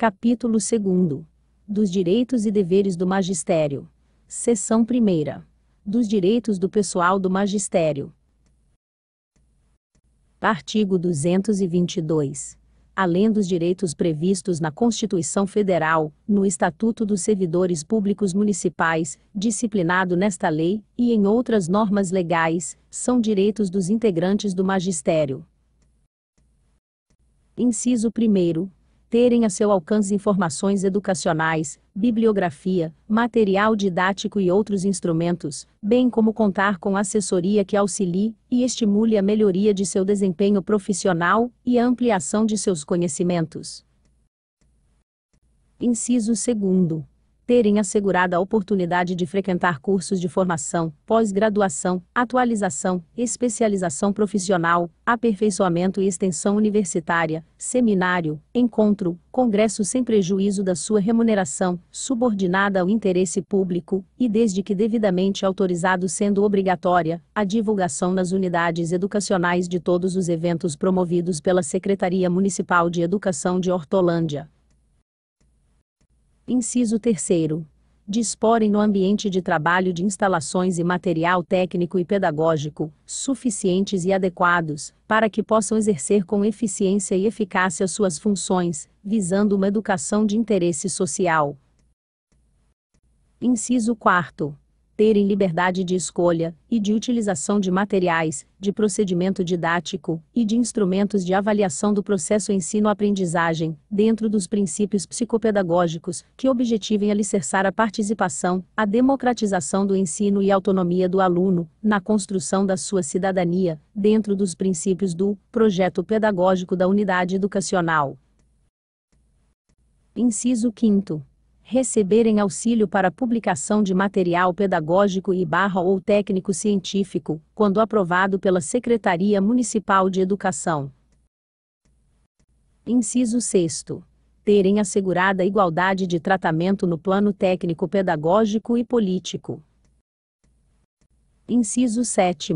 Capítulo 2 Dos Direitos e Deveres do Magistério. Seção 1 Dos Direitos do Pessoal do Magistério. Artigo 222. Além dos direitos previstos na Constituição Federal, no Estatuto dos Servidores Públicos Municipais, disciplinado nesta lei, e em outras normas legais, são direitos dos integrantes do magistério. Inciso 1 terem a seu alcance informações educacionais, bibliografia, material didático e outros instrumentos, bem como contar com assessoria que auxilie e estimule a melhoria de seu desempenho profissional e a ampliação de seus conhecimentos. Inciso 2 terem assegurada a oportunidade de frequentar cursos de formação, pós-graduação, atualização, especialização profissional, aperfeiçoamento e extensão universitária, seminário, encontro, congresso sem prejuízo da sua remuneração, subordinada ao interesse público, e desde que devidamente autorizado sendo obrigatória, a divulgação nas unidades educacionais de todos os eventos promovidos pela Secretaria Municipal de Educação de Hortolândia. Inciso 3 disporem no ambiente de trabalho de instalações e material técnico e pedagógico suficientes e adequados para que possam exercer com eficiência e eficácia suas funções, visando uma educação de interesse social. Inciso 4 terem liberdade de escolha e de utilização de materiais, de procedimento didático e de instrumentos de avaliação do processo ensino-aprendizagem, dentro dos princípios psicopedagógicos que objetivem alicerçar a participação, a democratização do ensino e a autonomia do aluno na construção da sua cidadania, dentro dos princípios do projeto pedagógico da unidade educacional. Inciso 5 receberem auxílio para publicação de material pedagógico e barra ou técnico científico, quando aprovado pela Secretaria Municipal de Educação. Inciso 6. Terem assegurada igualdade de tratamento no plano técnico pedagógico e político. Inciso 7.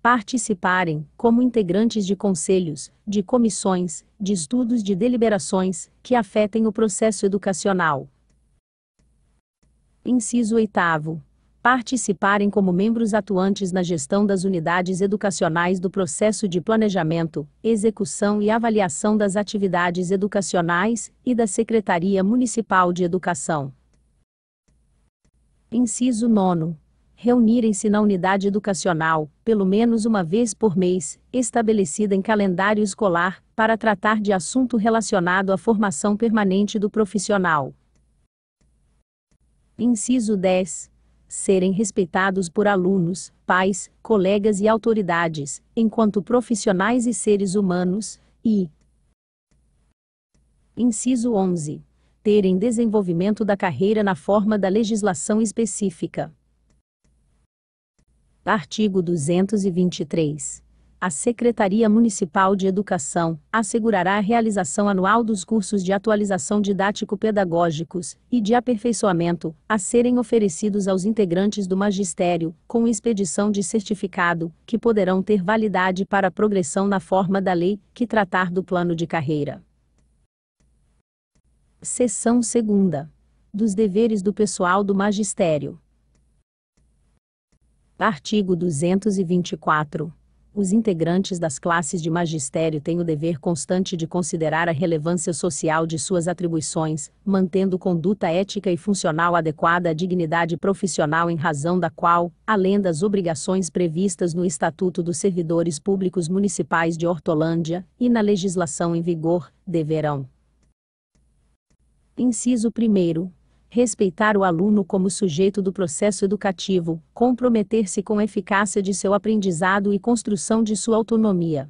Participarem, como integrantes de conselhos, de comissões, de estudos de deliberações, que afetem o processo educacional. Inciso 8. Participarem como membros atuantes na gestão das unidades educacionais do processo de planejamento, execução e avaliação das atividades educacionais e da Secretaria Municipal de Educação. Inciso 9 reunirem-se na unidade educacional, pelo menos uma vez por mês, estabelecida em calendário escolar, para tratar de assunto relacionado à formação permanente do profissional. Inciso 10. Serem respeitados por alunos, pais, colegas e autoridades, enquanto profissionais e seres humanos, e. Inciso 11. Terem desenvolvimento da carreira na forma da legislação específica. Artigo 223 a Secretaria Municipal de Educação assegurará a realização anual dos cursos de atualização didático-pedagógicos e de aperfeiçoamento a serem oferecidos aos integrantes do magistério, com expedição de certificado, que poderão ter validade para progressão na forma da lei que tratar do plano de carreira. Seção 2 dos deveres do pessoal do magistério. Artigo 224. Os integrantes das classes de magistério têm o dever constante de considerar a relevância social de suas atribuições, mantendo conduta ética e funcional adequada à dignidade profissional em razão da qual, além das obrigações previstas no Estatuto dos Servidores Públicos Municipais de Hortolândia e na legislação em vigor, deverão. Inciso 1 respeitar o aluno como sujeito do processo educativo, comprometer-se com a eficácia de seu aprendizado e construção de sua autonomia.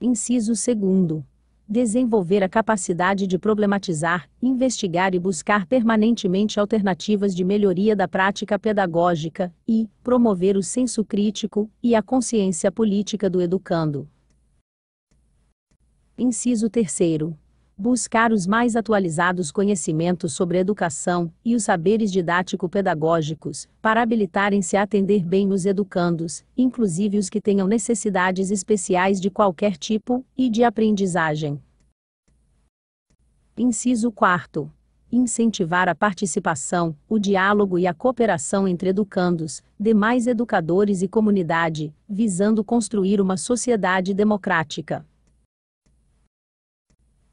Inciso 2. Desenvolver a capacidade de problematizar, investigar e buscar permanentemente alternativas de melhoria da prática pedagógica, e promover o senso crítico e a consciência política do educando. Inciso 3 buscar os mais atualizados conhecimentos sobre educação e os saberes didático-pedagógicos, para habilitarem-se a atender bem os educandos, inclusive os que tenham necessidades especiais de qualquer tipo e de aprendizagem. Inciso 4 incentivar a participação, o diálogo e a cooperação entre educandos, demais educadores e comunidade, visando construir uma sociedade democrática.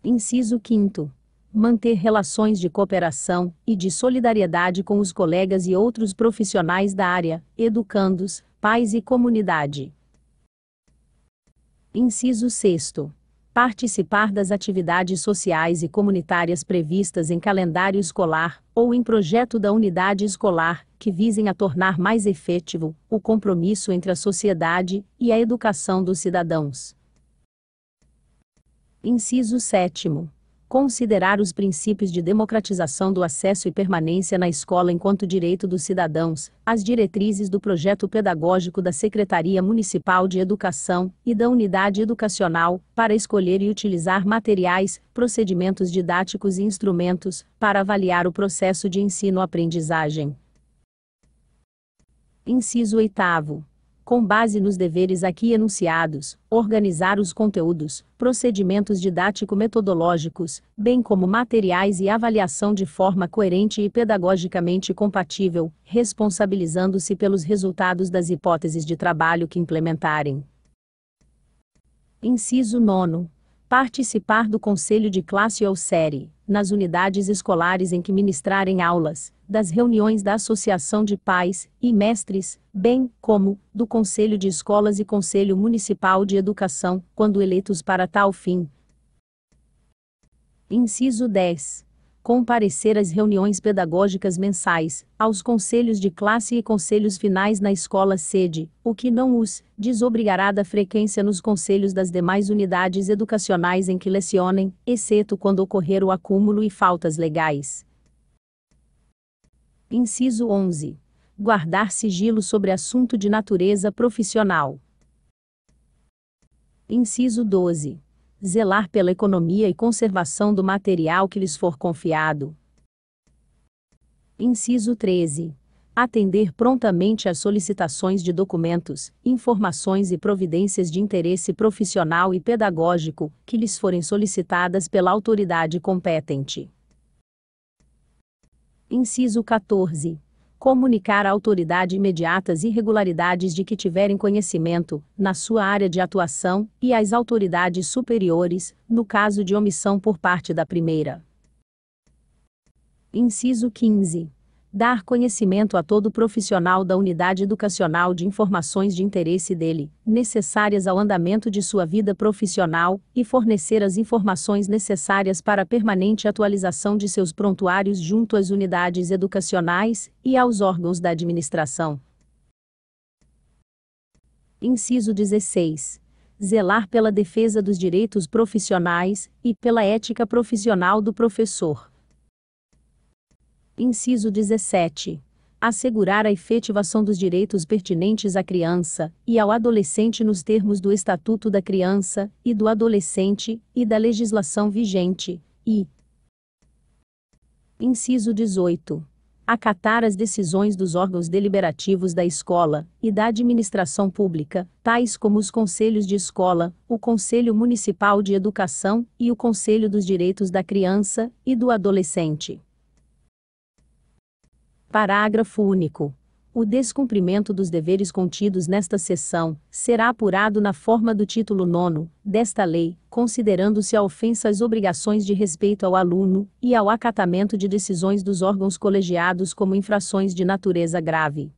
Inciso 5. Manter relações de cooperação e de solidariedade com os colegas e outros profissionais da área, educandos, pais e comunidade. Inciso 6. Participar das atividades sociais e comunitárias previstas em calendário escolar ou em projeto da unidade escolar, que visem a tornar mais efetivo o compromisso entre a sociedade e a educação dos cidadãos. Inciso 7. Considerar os princípios de democratização do acesso e permanência na escola enquanto direito dos cidadãos, as diretrizes do projeto pedagógico da Secretaria Municipal de Educação e da Unidade Educacional, para escolher e utilizar materiais, procedimentos didáticos e instrumentos, para avaliar o processo de ensino-aprendizagem. Inciso 8 com base nos deveres aqui enunciados, organizar os conteúdos, procedimentos didático-metodológicos, bem como materiais e avaliação de forma coerente e pedagogicamente compatível, responsabilizando-se pelos resultados das hipóteses de trabalho que implementarem. Inciso 9 participar do conselho de classe ou série, nas unidades escolares em que ministrarem aulas, das reuniões da Associação de Pais e Mestres, bem como do Conselho de Escolas e Conselho Municipal de Educação, quando eleitos para tal fim. Inciso 10 comparecer às reuniões pedagógicas mensais, aos conselhos de classe e conselhos finais na escola sede, o que não os desobrigará da frequência nos conselhos das demais unidades educacionais em que lecionem, exceto quando ocorrer o acúmulo e faltas legais. Inciso 11. Guardar sigilo sobre assunto de natureza profissional. Inciso 12 zelar pela economia e conservação do material que lhes for confiado. Inciso 13. Atender prontamente às solicitações de documentos, informações e providências de interesse profissional e pedagógico que lhes forem solicitadas pela autoridade competente. Inciso 14 comunicar à autoridade imediatas irregularidades de que tiverem conhecimento, na sua área de atuação, e às autoridades superiores, no caso de omissão por parte da primeira. Inciso 15 dar conhecimento a todo profissional da unidade educacional de informações de interesse dele, necessárias ao andamento de sua vida profissional, e fornecer as informações necessárias para a permanente atualização de seus prontuários junto às unidades educacionais e aos órgãos da administração. Inciso 16 zelar pela defesa dos direitos profissionais e pela ética profissional do professor. Inciso 17. Assegurar a efetivação dos direitos pertinentes à criança e ao adolescente nos termos do Estatuto da Criança e do Adolescente e da legislação vigente. E. Inciso 18 acatar as decisões dos órgãos deliberativos da escola e da administração pública, tais como os conselhos de escola, o Conselho Municipal de Educação e o Conselho dos Direitos da Criança e do Adolescente. Parágrafo único. O descumprimento dos deveres contidos nesta seção será apurado na forma do título 9 desta lei, considerando-se a ofensa às obrigações de respeito ao aluno e ao acatamento de decisões dos órgãos colegiados como infrações de natureza grave.